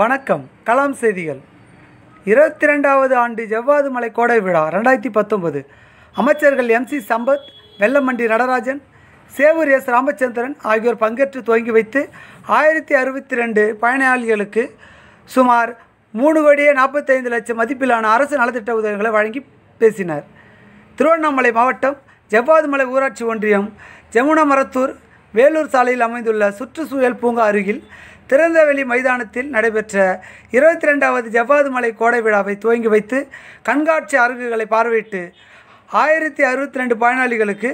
வணக்கம் கலாம் செய்திகள் இருபத்தி ரெண்டாவது ஆண்டு ஜவ்வாது மலை கோடை விழா ரெண்டாயிரத்தி பத்தொன்பது அமைச்சர்கள் M C Sampath Vellamandi Natarajan Sevur S Ramachandran ஆகியோர் பங்கேற்று துவங்கி வைத்து ஆயிரத்தி அறுபத்தி ரெண்டு பயனாளிகளுக்கு சுமார் மூணு கோடியே நாற்பத்தைந்து லட்சம் மதிப்பிலான அரசு நலத்திட்ட உதவிகளை வழங்கி பேசினர் திருவண்ணாமலை மாவட்டம் மலை ஊராட்சி ஒன்றியம் ஜமுனா மரத்தூர் வேலூர் சாலையில் அமைந்துள்ள சுற்றுச்சூழல் பூங்கா அருகில் திறந்தவெளி மைதானத்தில் நடைபெற்ற இருபத்தி ரெண்டாவது ஜவ்வாது மலை கோடை விழாவை துவங்கி வைத்து கண்காட்சி அருகுகளை பார்வையிட்டு ஆயிரத்தி அறுபத்தி ரெண்டு பயனாளிகளுக்கு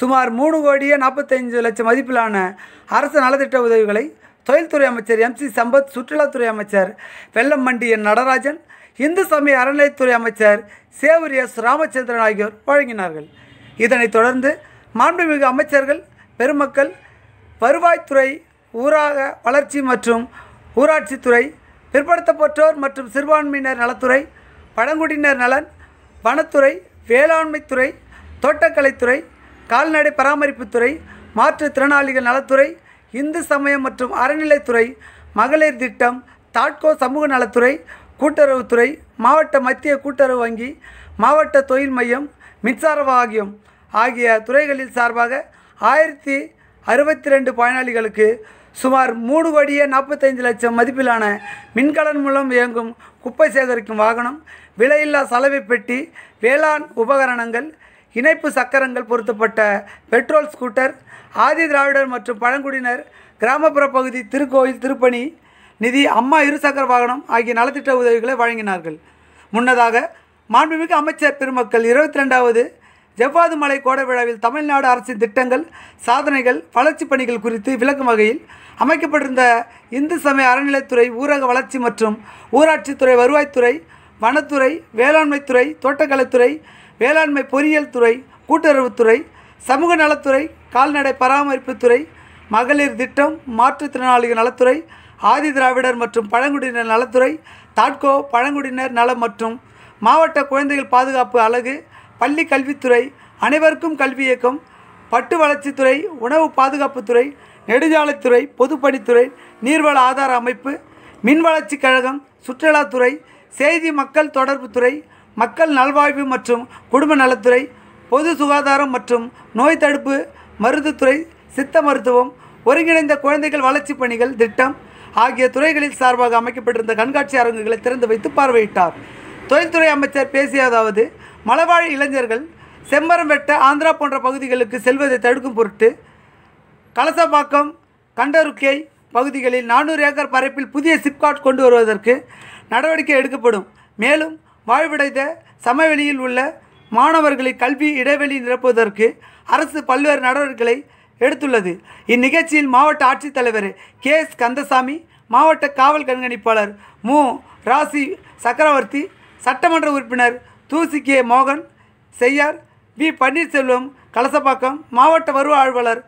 சுமார் மூணு கோடியே நாற்பத்தஞ்சு லட்சம் மதிப்பிலான அரசு நலத்திட்ட உதவிகளை தொழில்துறை அமைச்சர் எம் சி சம்பத் சுற்றுலாத்துறை அமைச்சர் வெள்ளம்மண்டி என் நடராஜன் இந்து சமய அறநிலைத்துறை அமைச்சர் சேவூர் எஸ் ராமச்சந்திரன் ஆகியோர் வழங்கினார்கள் இதனைத் தொடர்ந்து மாண்புமிகு அமைச்சர்கள் பெருமக்கள் வருவாய்த்துறை ஊராக வளர்ச்சி மற்றும் ஊராட்சித்துறை பிற்படுத்தப்பட்டோர் மற்றும் சிறுபான்மையினர் நலத்துறை பழங்குடியினர் நலன் வனத்துறை வேளாண்மைத்துறை தோட்டக்கலைத்துறை கால்நடை பராமரிப்புத்துறை மாற்றுத்திறனாளிகள் நலத்துறை இந்து சமயம் மற்றும் அறநிலைத்துறை மகளிர் திட்டம் தாட்கோ சமூக நலத்துறை கூட்டுறவுத்துறை மாவட்ட மத்திய கூட்டுறவு வங்கி மாவட்ட தொழில் மையம் மின்சார வாகியம் ஆகிய துறைகளில் சார்பாக ஆயிரத்தி அறுபத்தி ரெண்டு பயனாளிகளுக்கு சுமார் மூணு கோடியே நாற்பத்தைந்து லட்சம் மதிப்பிலான மின்கலன் மூலம் இயங்கும் குப்பை சேகரிக்கும் வாகனம் விலையில்லா சலவை பெட்டி வேளாண் உபகரணங்கள் இணைப்பு சக்கரங்கள் பொருத்தப்பட்ட பெட்ரோல் ஸ்கூட்டர் ஆதி திராவிடர் மற்றும் பழங்குடியினர் கிராமப்புற பகுதி திருக்கோயில் திருப்பணி நிதி அம்மா இருசக்கர வாகனம் ஆகிய நலத்திட்ட உதவிகளை வழங்கினார்கள் முன்னதாக மாண்புமிகு அமைச்சர் பெருமக்கள் இருபத்தி ரெண்டாவது ஜவ்வாது மலை கோட விழாவில் தமிழ்நாடு அரசின் திட்டங்கள் சாதனைகள் வளர்ச்சி பணிகள் குறித்து விளக்கும் வகையில் அமைக்கப்பட்டிருந்த இந்து சமய அறநிலைத்துறை ஊரக வளர்ச்சி மற்றும் ஊராட்சித்துறை வருவாய்த்துறை வனத்துறை வேளாண்மைத்துறை தோட்டக்கலைத்துறை வேளாண்மை பொறியியல் துறை கூட்டுறவுத்துறை சமூக நலத்துறை கால்நடை பராமரிப்புத்துறை மகளிர் திட்டம் மாற்றுத்திறனாளிகள் நலத்துறை ஆதி திராவிடர் மற்றும் பழங்குடியினர் நலத்துறை தாட்கோ பழங்குடியினர் நலம் மற்றும் மாவட்ட குழந்தைகள் பாதுகாப்பு அலகு பள்ளி கல்வித்துறை அனைவருக்கும் கல்வி இயக்கம் பட்டு வளர்ச்சித்துறை உணவு பாதுகாப்புத்துறை நெடுஞ்சாலைத்துறை பொதுப்பணித்துறை நீர்வள ஆதார அமைப்பு மின் வளர்ச்சி கழகம் சுற்றுலாத்துறை செய்தி மக்கள் தொடர்புத்துறை மக்கள் நல்வாழ்வு மற்றும் குடும்ப நலத்துறை பொது சுகாதாரம் மற்றும் நோய் தடுப்பு மருந்துத்துறை சித்த மருத்துவம் ஒருங்கிணைந்த குழந்தைகள் வளர்ச்சிப் பணிகள் திட்டம் ஆகிய துறைகளில் சார்பாக அமைக்கப்பட்டிருந்த கண்காட்சி அரங்குகளை திறந்து வைத்து பார்வையிட்டார் தொழில்துறை அமைச்சர் பேசியதாவது மலவாழ் இளைஞர்கள் செம்மரம் வெட்ட ஆந்திரா போன்ற பகுதிகளுக்கு செல்வதை தடுக்கும் பொருட்டு கலசபாக்கம் கண்டருக்கை பகுதிகளில் நானூறு ஏக்கர் பரப்பில் புதிய சிப்காட் கொண்டு வருவதற்கு நடவடிக்கை எடுக்கப்படும் மேலும் வாழ்விடைந்த சமவெளியில் உள்ள மாணவர்களின் கல்வி இடைவெளி நிரப்புவதற்கு அரசு பல்வேறு நடவடிக்கைகளை எடுத்துள்ளது இந்நிகழ்ச்சியில் மாவட்ட ஆட்சித்தலைவர் கே எஸ் கந்தசாமி மாவட்ட காவல் கண்காணிப்பாளர் மு ராசி சக்கரவர்த்தி சட்டமன்ற உறுப்பினர் தூசி கே மோகன் செய்யார் வி பன்னீர்செல்வம் கலசப்பாக்கம் மாவட்ட வருவ ஆழ்வலர்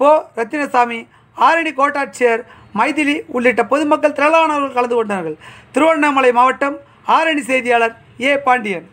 போ ரத்தினசாமி ஆரணி கோட்டாட்சியர் மைதிலி உள்ளிட்ட பொதுமக்கள் திரளானவர்கள் கலந்து கொண்டார்கள் திருவண்ணாமலை மாவட்டம் ஆரணி செய்தியாளர் ஏ பாண்டியன்